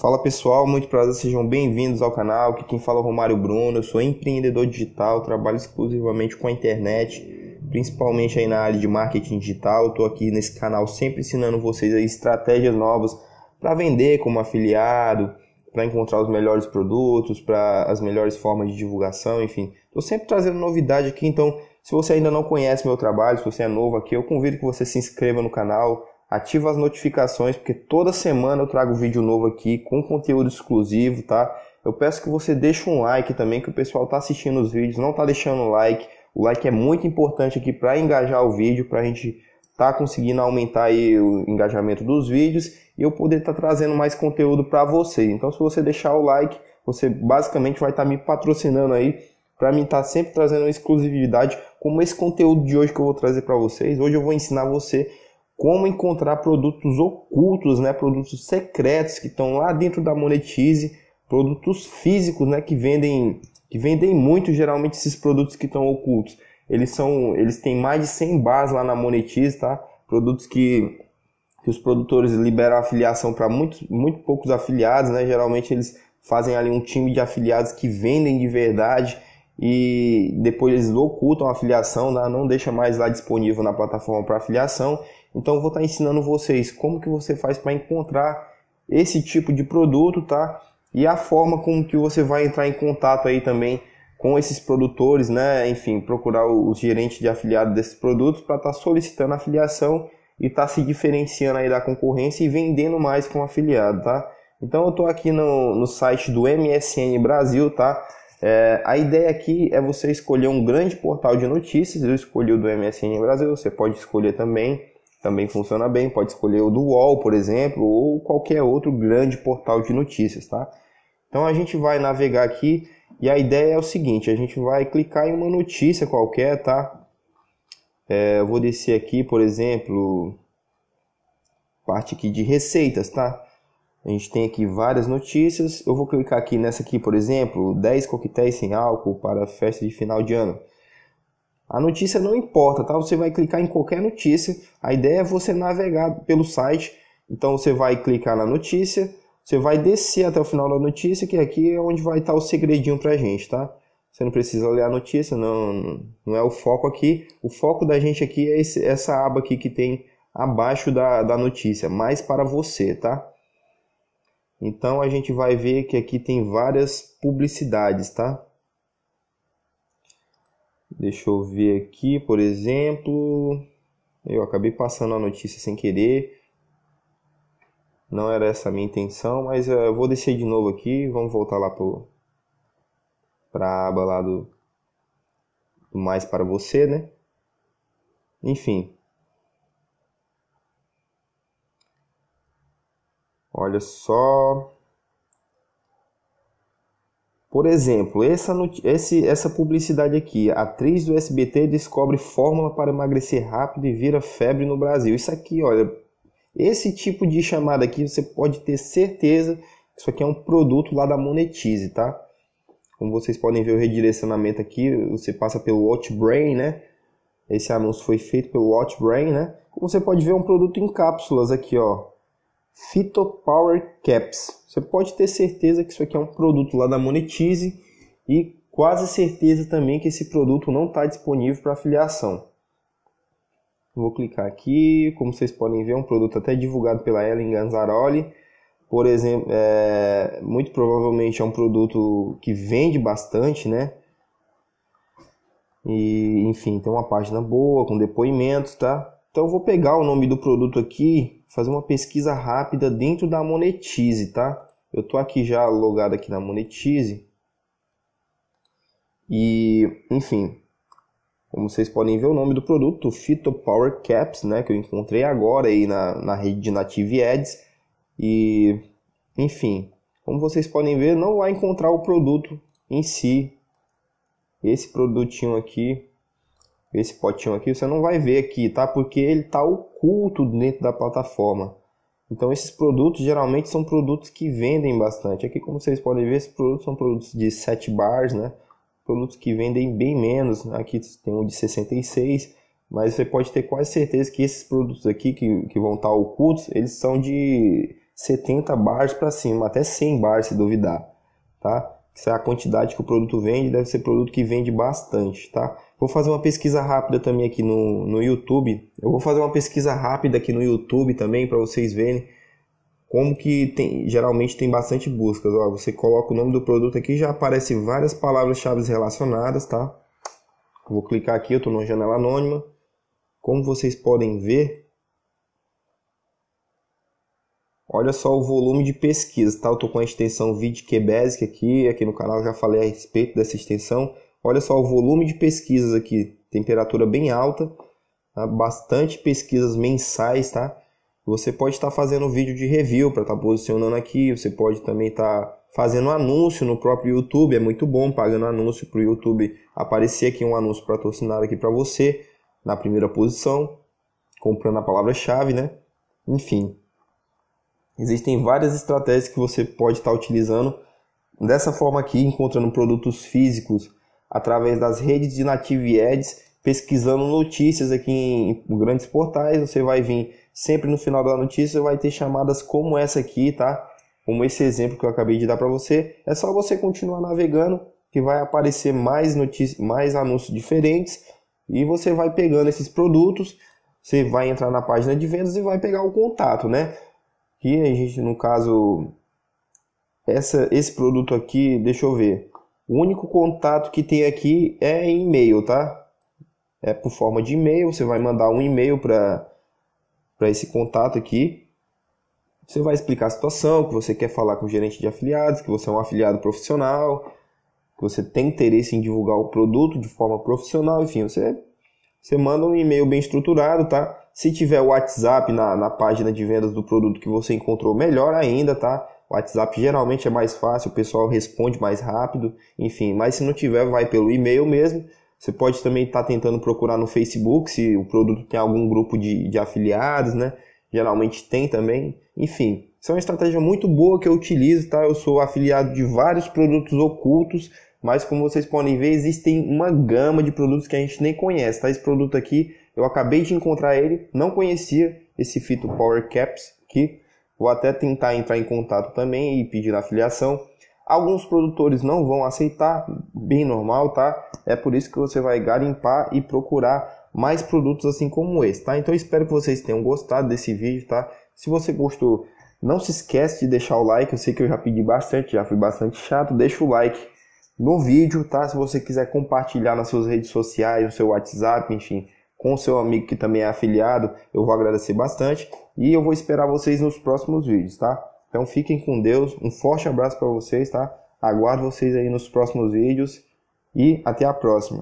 Fala pessoal, muito prazer, sejam bem-vindos ao canal. Aqui quem fala é o Romário Bruno, eu sou empreendedor digital, trabalho exclusivamente com a internet, principalmente aí na área de marketing digital. Estou aqui nesse canal sempre ensinando vocês estratégias novas para vender como afiliado, para encontrar os melhores produtos, para as melhores formas de divulgação, enfim. Estou sempre trazendo novidade aqui, então se você ainda não conhece meu trabalho, se você é novo aqui, eu convido que você se inscreva no canal, ativa as notificações, porque toda semana eu trago vídeo novo aqui com conteúdo exclusivo, tá? Eu peço que você deixe um like também, que o pessoal tá assistindo os vídeos, não tá deixando like. O like é muito importante aqui para engajar o vídeo, para a gente tá conseguindo aumentar aí o engajamento dos vídeos e eu poder estar tá trazendo mais conteúdo para você. Então, se você deixar o like, você basicamente vai estar tá me patrocinando aí para mim estar tá sempre trazendo exclusividade como esse conteúdo de hoje que eu vou trazer para vocês. Hoje eu vou ensinar você como encontrar produtos ocultos, né, produtos secretos que estão lá dentro da Monetize, produtos físicos, né, que vendem que vendem muito geralmente esses produtos que estão ocultos. Eles são, eles têm mais de 100 bases lá na Monetize, tá? Produtos que, que os produtores liberam afiliação para muitos, muito poucos afiliados, né? Geralmente eles fazem ali um time de afiliados que vendem de verdade e depois eles ocultam a afiliação, né? não deixa mais lá disponível na plataforma para afiliação então eu vou estar tá ensinando vocês como que você faz para encontrar esse tipo de produto, tá? E a forma como que você vai entrar em contato aí também com esses produtores, né? Enfim, procurar os gerentes de afiliado desses produtos para estar tá solicitando afiliação e estar tá se diferenciando aí da concorrência e vendendo mais com afiliado, tá? Então eu estou aqui no, no site do MSN Brasil, tá? É, a ideia aqui é você escolher um grande portal de notícias. Eu escolhi o do MSN Brasil, você pode escolher também também funciona bem. Pode escolher o do UOL, por exemplo, ou qualquer outro grande portal de notícias, tá? Então a gente vai navegar aqui e a ideia é o seguinte: a gente vai clicar em uma notícia qualquer, tá? É, eu vou descer aqui, por exemplo, parte aqui de receitas, tá? A gente tem aqui várias notícias. Eu vou clicar aqui nessa aqui, por exemplo, 10 coquetéis sem álcool para festa de final de ano. A notícia não importa, tá? Você vai clicar em qualquer notícia. A ideia é você navegar pelo site. Então você vai clicar na notícia, você vai descer até o final da notícia, que aqui é onde vai estar o segredinho pra gente, tá? Você não precisa ler a notícia, não, não é o foco aqui. O foco da gente aqui é esse, essa aba aqui que tem abaixo da, da notícia, mais para você, tá? Então a gente vai ver que aqui tem várias publicidades, tá? Deixa eu ver aqui, por exemplo. Eu acabei passando a notícia sem querer. Não era essa a minha intenção, mas eh, eu vou descer de novo aqui. Vamos voltar lá para a aba lá do, do Mais para Você, né? Enfim. Olha só. Por exemplo, essa, esse, essa publicidade aqui, atriz do SBT descobre fórmula para emagrecer rápido e vira febre no Brasil. Isso aqui, olha, esse tipo de chamada aqui você pode ter certeza que isso aqui é um produto lá da Monetize, tá? Como vocês podem ver o redirecionamento aqui, você passa pelo Watchbrain, né? Esse anúncio foi feito pelo Watchbrain, né? Como você pode ver, é um produto em cápsulas aqui, ó Fitopower Caps. Você pode ter certeza que isso aqui é um produto lá da Monetize e quase certeza também que esse produto não está disponível para afiliação. Vou clicar aqui, como vocês podem ver, é um produto até divulgado pela Ellen Ganzaroli. Por exemplo, é, muito provavelmente é um produto que vende bastante, né? E enfim, tem uma página boa com depoimentos, tá? Então eu vou pegar o nome do produto aqui, fazer uma pesquisa rápida dentro da Monetize, tá? Eu tô aqui já logado aqui na Monetize. E, enfim, como vocês podem ver o nome do produto, Fito Power Caps, né, que eu encontrei agora aí na, na rede de Native Ads. E, enfim, como vocês podem ver, não vai encontrar o produto em si. Esse produtinho aqui esse potinho aqui você não vai ver aqui, tá? Porque ele está oculto dentro da plataforma. Então esses produtos geralmente são produtos que vendem bastante. Aqui como vocês podem ver, esses produtos são produtos de 7 bars, né? Produtos que vendem bem menos. Aqui tem um de 66, mas você pode ter quase certeza que esses produtos aqui que, que vão estar tá ocultos, eles são de 70 bars para cima, até 100 bars se duvidar, tá? Essa é a quantidade que o produto vende, deve ser produto que vende bastante, tá? Vou fazer uma pesquisa rápida também aqui no, no YouTube. Eu vou fazer uma pesquisa rápida aqui no YouTube também para vocês verem como que tem, geralmente tem bastante buscas. Ó, você coloca o nome do produto aqui já aparece várias palavras-chave relacionadas, tá? Vou clicar aqui, eu estou numa janela anônima. Como vocês podem ver, olha só o volume de pesquisa, tá? Eu estou com a extensão VidQBasic aqui, aqui no canal já falei a respeito dessa extensão. Olha só o volume de pesquisas aqui, temperatura bem alta, tá? bastante pesquisas mensais, tá? Você pode estar tá fazendo vídeo de review para estar tá posicionando aqui, você pode também estar tá fazendo anúncio no próprio YouTube, é muito bom pagando anúncio para o YouTube aparecer aqui um anúncio patrocinado aqui para você na primeira posição, comprando a palavra-chave, né? Enfim, existem várias estratégias que você pode estar tá utilizando dessa forma aqui, encontrando produtos físicos através das redes de Native Ads, pesquisando notícias aqui em grandes portais. Você vai vir sempre no final da notícia, vai ter chamadas como essa aqui, tá? Como esse exemplo que eu acabei de dar para você. É só você continuar navegando que vai aparecer mais notícias, mais anúncios diferentes e você vai pegando esses produtos. Você vai entrar na página de vendas e vai pegar o contato, né? Que a gente, no caso, essa, esse produto aqui, deixa eu ver. O único contato que tem aqui é em e-mail, tá? É por forma de e-mail, você vai mandar um e-mail para esse contato aqui. Você vai explicar a situação, que você quer falar com o gerente de afiliados, que você é um afiliado profissional, que você tem interesse em divulgar o produto de forma profissional, enfim, você, você manda um e-mail bem estruturado, tá? Se tiver o WhatsApp na, na página de vendas do produto que você encontrou, melhor ainda, tá? O WhatsApp geralmente é mais fácil, o pessoal responde mais rápido, enfim. Mas se não tiver, vai pelo e-mail mesmo. Você pode também estar tá tentando procurar no Facebook se o produto tem algum grupo de, de afiliados, né? Geralmente tem também. Enfim, isso é uma estratégia muito boa que eu utilizo, tá? Eu sou afiliado de vários produtos ocultos, mas como vocês podem ver, existem uma gama de produtos que a gente nem conhece, tá? Esse produto aqui, eu acabei de encontrar ele, não conhecia esse Fito Power Caps aqui. Vou até tentar entrar em contato também e pedir a filiação. Alguns produtores não vão aceitar, bem normal, tá? É por isso que você vai garimpar e procurar mais produtos assim como esse, tá? Então espero que vocês tenham gostado desse vídeo, tá? Se você gostou, não se esquece de deixar o like, eu sei que eu já pedi bastante, já fui bastante chato, deixa o like no vídeo, tá? Se você quiser compartilhar nas suas redes sociais, no seu WhatsApp, enfim, com o seu amigo que também é afiliado, eu vou agradecer bastante e eu vou esperar vocês nos próximos vídeos, tá? Então fiquem com Deus, um forte abraço para vocês, tá? Aguardo vocês aí nos próximos vídeos e até a próxima.